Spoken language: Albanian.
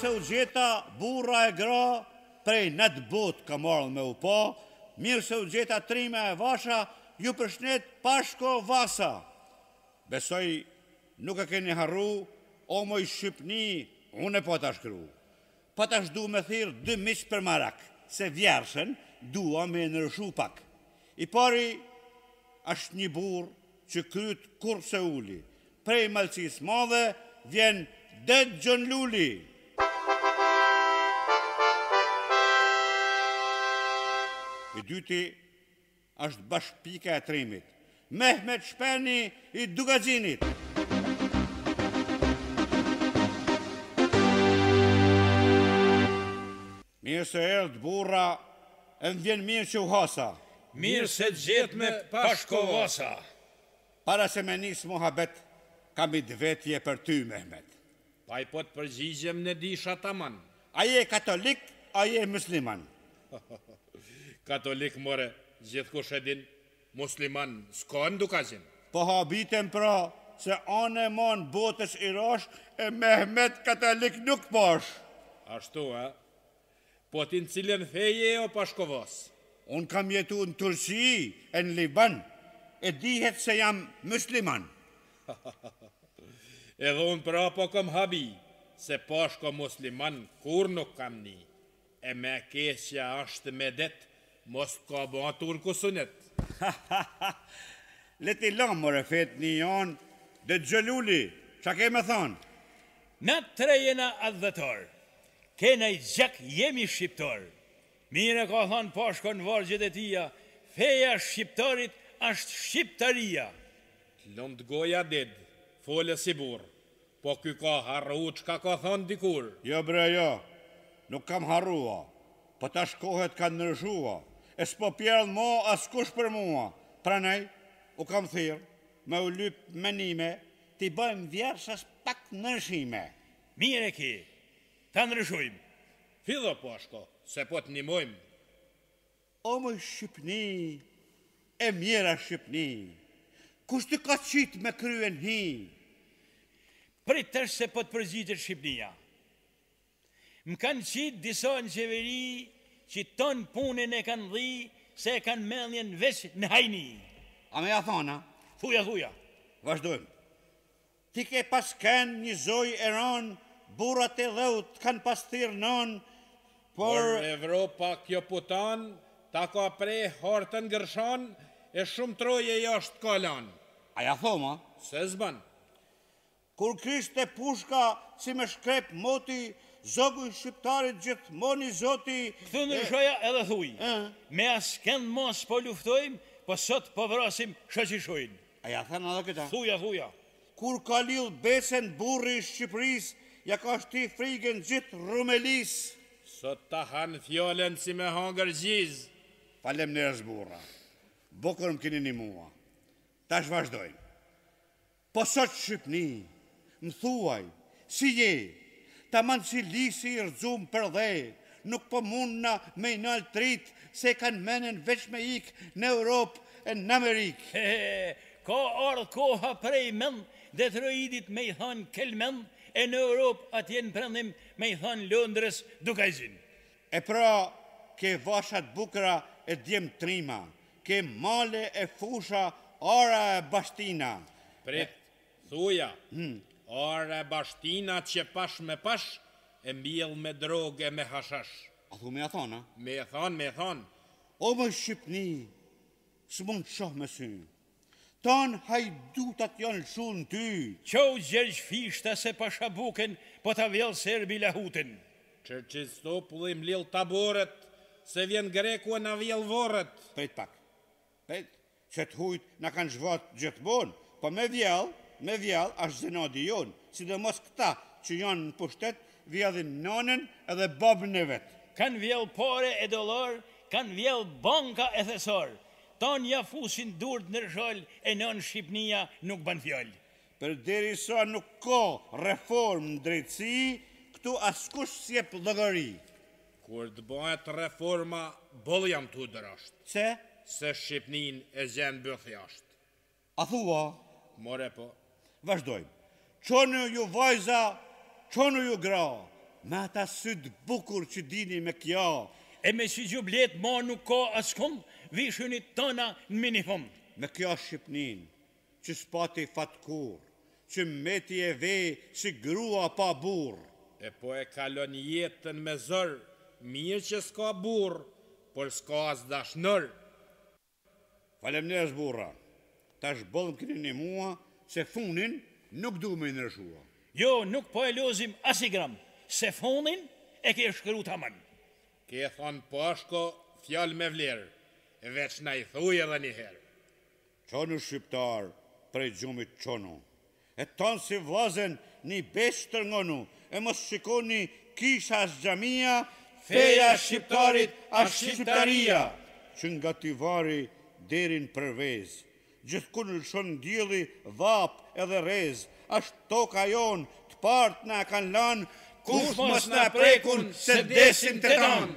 se u gjeta burra e gra, prej në të botë ka marrë me u po, mirë se u gjeta trime e vasha, ju përshnet pashko vasa. Besoj, nuk e keni harru, o moj shqipni, unë e po të shkru. Po të shdu me thirë dy miqë për marak, se vjersën dua me nërëshu pak. I pari, ashtë një burë që krytë kur se uli. Prej malëcis madhe, vjenë dëtë gjën luli. I dyti është bashkëpika e trimit. Mehmet Shpeni i Dugazinit. Mirë se erë të burra, e më vjenë mirë që u hasa. Mirë se të gjithë me pashkovasa. Para se me njësë muhabet, kam i dëvetje për ty, Mehmet. Pa i po të përgjigjem në disha taman. A je katolik, a je musliman. katolik more gjithkush e din musliman s'ka në dukazin. Po habitem pra se anë e manë botës i rash e Mehmet katolik nuk pash. Ashtu, e? Po ti në cilën feje o pashkovas? Unë kam jetu në Turqi, e në Liban, e dihet se jam musliman. Edhe unë pra po kom habi, se pashko musliman kur nuk kam një. E me kesja ashtë me detë, mos ka bo atur kusunet. Leti lamë, more fet një janë, dhe gjëlluli, që ke me thonë? Na tre jena adhëtor, kena i gjak jemi shqiptorë. mire ka thonë pashko në vargjët e tia, feja shqiptorit ashtë shqiptaria. Lëndë goja didë, fole si burë, po kjo ka harru që ka ka thonë dikur. Jo bre jo, nuk kam harrua, po tash kohet ka nërshua e s'po pjerën mo askush për mua. Pra nej, u kam thyrë, me u lypë menime, ti bëjmë vjerësës pak nërshime. Mire ki, ta nërshujmë. Fido po ashko, se po të njëmojmë. O më Shqipni, e mjera Shqipni, kush të ka qitë me kryen hi? Prit tërshë se po të përgjitë Shqipnia. Më kanë qitë disa në qeveri, që tonë punën e kanë dhi, se e kanë meljen veç në hajni. A me a thona? Thuja, thuja. Vashdojmë. Ti ke pas kënë një zoj e ronë, burat e dheut kanë pas thirë por... Evropa kjo putanë, ta ko apre, hortën gërshon, e shumë troje i ashtë kolonë. A ja thoma? Se zbanë. Kur kështë e pushka si me shkrep moti, zogun shqiptarit gjithmoni zoti këtu në shoja edhe thuj me asken mos po luftojmë po sot po vrasim shëqishojn a ja thënë edhe këta thuja thuja kur ka lill besen burri Shqipëris ja ka shti frigen gjith rumelis sot ta han fjolen si me hangër gjiz falem në rëzbura. bokër më kini një mua ta shvazhdojnë po sot Shqipëni më thuaj si jejë ta manë si lisi i rëzum për dhej, nuk po mundna me i nëllë trit, se kanë menen veç me ikë në Europë e në Amerikë. He, he, ka ardhë koha prej men, dhe të rëjidit me i thanë kelmen, e në Europë atjen prendim me i thanë Londres dukajzin. E pra, ke vashat bukra e djem trima, ke male e fusha, ara e bastina. Prit, thuja, hmm. Are bashtina që pash me pash E mbjell me drogë e me hashash A thu me e than, a? Me e than, me e than O më shqipni Së mund shoh me synë, Tan haj të janë shun ty Qo gjëgj fishta se pasha buken Po të vjellë serbi lahutin Që që sto Se vjen greku e në vjell vorët Pejt pak Pejt Që të hujt në kanë zhvat gjithë bon Po me vjell me vjallë ashtë zënodi jonë, si dhe mos këta që janë në pushtet, vjallin nonën edhe babën e vetë. Kanë vjallë pore e dolorë, kanë vjallë banka e thesorë. tonë ja fusin durët në rëshollë, e nonë Shqipnia nuk banë vjallë. Për diri sa nuk ko reformë në drejtësi, këtu askush sje pëllëgëri. Kur të bëhet reforma, bëllë jam të udërështë. Se? Se Shqipnin e zhenë bëthjashtë. A thua? More po. Vashdojmë. Qonë ju vajza, qonë ju gra, me ata sytë bukur që dini me kja. E me si gjublet ma nuk ka askum, vishunit tëna në minifum. Me kja Shqipnin, që spati fatkur, që meti e vej që grua pa bur. E po e kalon jetën me zër, mirë që s'ka bur, por s'ka as dashnërë. Falemnes, burra, ta shbëllën këni një mua, se funin nuk du me nërshua. Jo, nuk po e lozim asigram, se funin e ke shkëru të aman. Ke e thonë pashko fjall me vlerë, veç na i thuj edhe një herë. Qonu shqiptar, prej gjumit qonu, e tonë si vlazen një besh të nu, e mos shikoni kisha as gjamia, feja shqiptarit as shqiptaria, që nga tivari derin përvezë, gjithkun në shën djeli, vap edhe rez, ashtë toka jonë, të partë në kanë lanë, kush mos në prekun se desin të tanë.